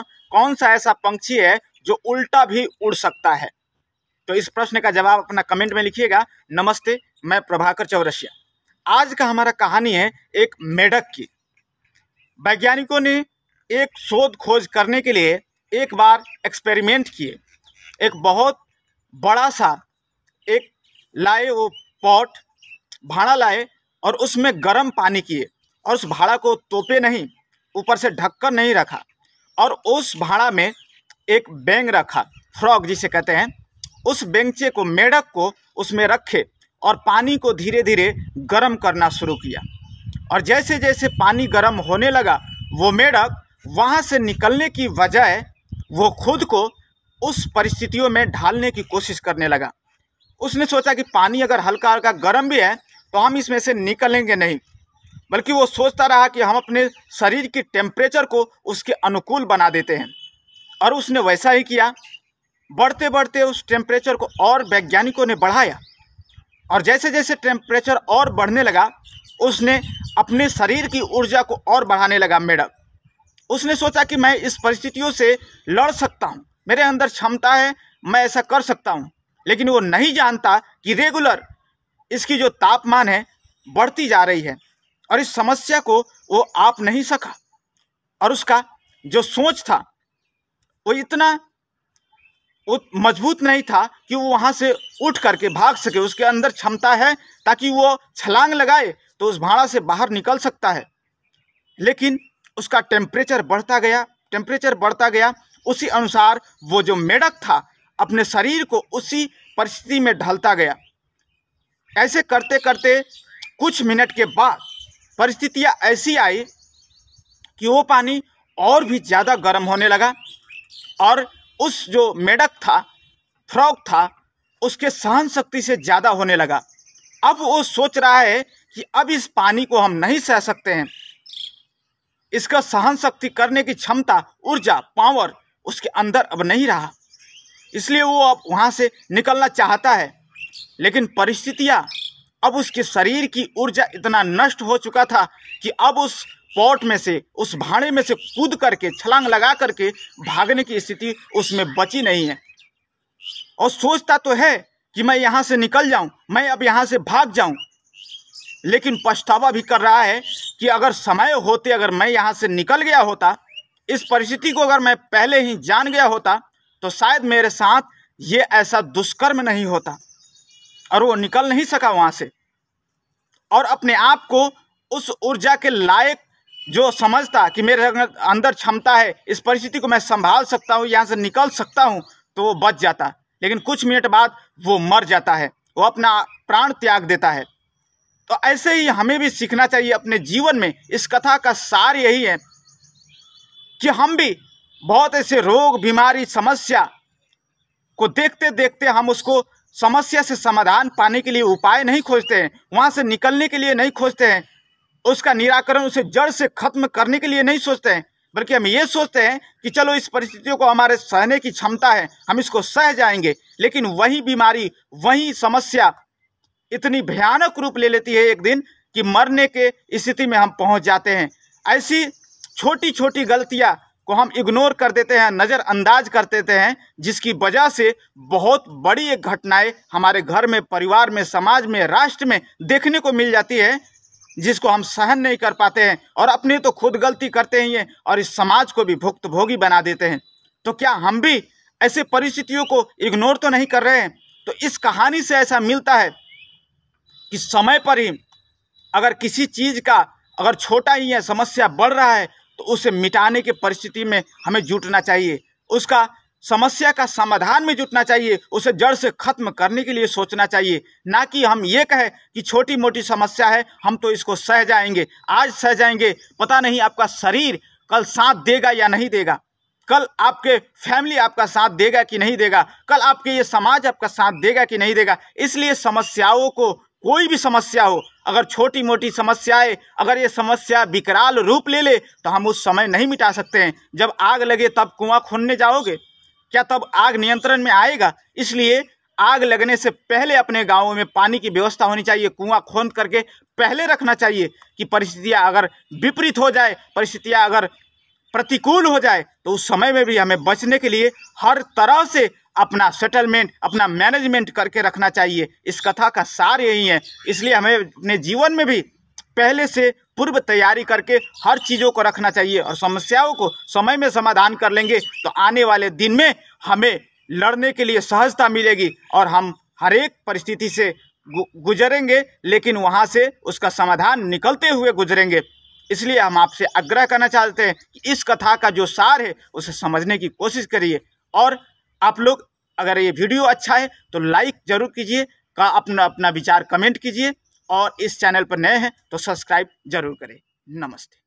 कौन सा ऐसा पंक्षी है जो उल्टा भी उड़ सकता है तो इस प्रश्न का जवाब अपना कमेंट में लिखिएगा नमस्ते मैं प्रभाकर चौरसिया आज का हमारा कहानी है एक मेढक की वैज्ञानिकों ने एक शोध खोज करने के लिए एक बार एक्सपेरिमेंट किए एक बहुत बड़ा सा एक लाए वो पॉट भाड़ा लाए और उसमें गर्म पानी किए और उस भाड़ा को तोपे नहीं ऊपर से ढककर नहीं रखा और उस भाड़ा में एक बैंग रखा फ्रॉग जिसे कहते हैं उस बेंचे को मेढक को उसमें रखे और पानी को धीरे धीरे गर्म करना शुरू किया और जैसे जैसे पानी गर्म होने लगा वो मेढक वहाँ से निकलने की बजाय वो खुद को उस परिस्थितियों में ढालने की कोशिश करने लगा उसने सोचा कि पानी अगर हल्का हल्का गर्म भी है तो हम इसमें से निकलेंगे नहीं बल्कि वो सोचता रहा कि हम अपने शरीर की टेम्परेचर को उसके अनुकूल बना देते हैं और उसने वैसा ही किया बढ़ते बढ़ते उस टेम्परेचर को और वैज्ञानिकों ने बढ़ाया और जैसे जैसे टेम्परेचर और बढ़ने लगा उसने अपने शरीर की ऊर्जा को और बढ़ाने लगा मेडक उसने सोचा कि मैं इस परिस्थितियों से लड़ सकता हूँ मेरे अंदर क्षमता है मैं ऐसा कर सकता हूँ लेकिन वो नहीं जानता कि रेगुलर इसकी जो तापमान है बढ़ती जा रही है और इस समस्या को वो आप नहीं सका और उसका जो सोच था वो इतना वो मजबूत नहीं था कि वो वहाँ से उठ करके भाग सके उसके अंदर क्षमता है ताकि वो छलांग लगाए तो उस भाड़ा से बाहर निकल सकता है लेकिन उसका टेम्परेचर बढ़ता गया टेम्परेचर बढ़ता गया उसी अनुसार वो जो मेढक था अपने शरीर को उसी परिस्थिति में ढलता गया ऐसे करते करते कुछ मिनट के बाद परिस्थितियाँ ऐसी आई कि वो पानी और भी ज़्यादा गर्म होने लगा और उस जो मेढक था फ्रॉक था उसके सहन शक्ति से ज़्यादा होने लगा अब वो सोच रहा है कि अब इस पानी को हम नहीं सह सकते हैं इसका सहन शक्ति करने की क्षमता ऊर्जा पावर उसके अंदर अब नहीं रहा इसलिए वो अब वहाँ से निकलना चाहता है लेकिन परिस्थितियाँ अब उसके शरीर की ऊर्जा इतना नष्ट हो चुका था कि अब उस पॉट में से उस भाड़े में से कूद करके छलांग लगा करके भागने की स्थिति उसमें बची नहीं है और सोचता तो है कि मैं यहाँ से निकल जाऊँ मैं अब यहाँ से भाग जाऊँ लेकिन पछतावा भी कर रहा है कि अगर समय होते अगर मैं यहाँ से निकल गया होता इस परिस्थिति को अगर मैं पहले ही जान गया होता तो शायद मेरे साथ ये ऐसा दुष्कर्म नहीं होता और वो निकल नहीं सका वहाँ से और अपने आप को उस ऊर्जा के लायक जो समझता कि मेरे अंदर क्षमता है इस परिस्थिति को मैं संभाल सकता हूँ यहाँ से निकल सकता हूँ तो वो बच जाता लेकिन कुछ मिनट बाद वो मर जाता है वो अपना प्राण त्याग देता है तो ऐसे ही हमें भी सीखना चाहिए अपने जीवन में इस कथा का सार यही है कि हम भी बहुत ऐसे रोग बीमारी समस्या को देखते देखते हम उसको समस्या से समाधान पाने के लिए उपाय नहीं खोजते हैं वहाँ से निकलने के लिए नहीं खोजते हैं उसका निराकरण उसे जड़ से खत्म करने के लिए नहीं सोचते हैं बल्कि हम ये सोचते हैं कि चलो इस परिस्थितियों को हमारे सहने की क्षमता है हम इसको सह जाएंगे लेकिन वही बीमारी वही समस्या इतनी भयानक रूप ले लेती है एक दिन कि मरने के स्थिति में हम पहुंच जाते हैं ऐसी छोटी छोटी गलतियां को हम इग्नोर कर देते हैं नज़रअंदाज कर देते हैं जिसकी वजह से बहुत बड़ी एक घटनाएं हमारे घर में परिवार में समाज में राष्ट्र में देखने को मिल जाती है जिसको हम सहन नहीं कर पाते हैं और अपनी तो खुद गलती करते ही हैं और इस समाज को भी भुक्तभोगी बना देते हैं तो क्या हम भी ऐसे परिस्थितियों को इग्नोर तो नहीं कर रहे हैं तो इस कहानी से ऐसा मिलता है कि समय पर ही अगर किसी चीज़ का अगर छोटा ही है समस्या बढ़ रहा है तो उसे मिटाने की परिस्थिति में हमें जुटना चाहिए उसका समस्या का समाधान में जुटना चाहिए उसे जड़ से खत्म करने के लिए सोचना चाहिए ना कि हम ये कहें कि छोटी मोटी समस्या है हम तो इसको सह जाएंगे आज सह जाएंगे पता नहीं आपका शरीर कल साथ देगा या नहीं देगा कल आपके फैमिली आपका साथ देगा कि नहीं देगा कल आपके ये समाज आपका साथ देगा कि नहीं देगा इसलिए समस्याओं को कोई भी समस्या हो अगर छोटी मोटी समस्याएं अगर ये समस्या विकराल रूप ले ले तो हम उस समय नहीं मिटा सकते हैं जब आग लगे तब कुआं खोनने जाओगे क्या तब आग नियंत्रण में आएगा इसलिए आग लगने से पहले अपने गांवों में पानी की व्यवस्था होनी चाहिए कुआं खोद करके पहले रखना चाहिए कि परिस्थितियां अगर विपरीत हो जाए परिस्थितियाँ अगर प्रतिकूल हो जाए तो उस समय में भी हमें बचने के लिए हर तरह से अपना सेटलमेंट अपना मैनेजमेंट करके रखना चाहिए इस कथा का सार यही है इसलिए हमें अपने जीवन में भी पहले से पूर्व तैयारी करके हर चीज़ों को रखना चाहिए और समस्याओं को समय में समाधान कर लेंगे तो आने वाले दिन में हमें लड़ने के लिए सहजता मिलेगी और हम हर एक परिस्थिति से गुजरेंगे लेकिन वहाँ से उसका समाधान निकलते हुए गुजरेंगे इसलिए हम आपसे आग्रह करना चाहते हैं कि इस कथा का जो सार है उसे समझने की कोशिश करिए और आप लोग अगर ये वीडियो अच्छा है तो लाइक जरूर कीजिए का अपना अपना विचार कमेंट कीजिए और इस चैनल पर नए हैं तो सब्सक्राइब जरूर करें नमस्ते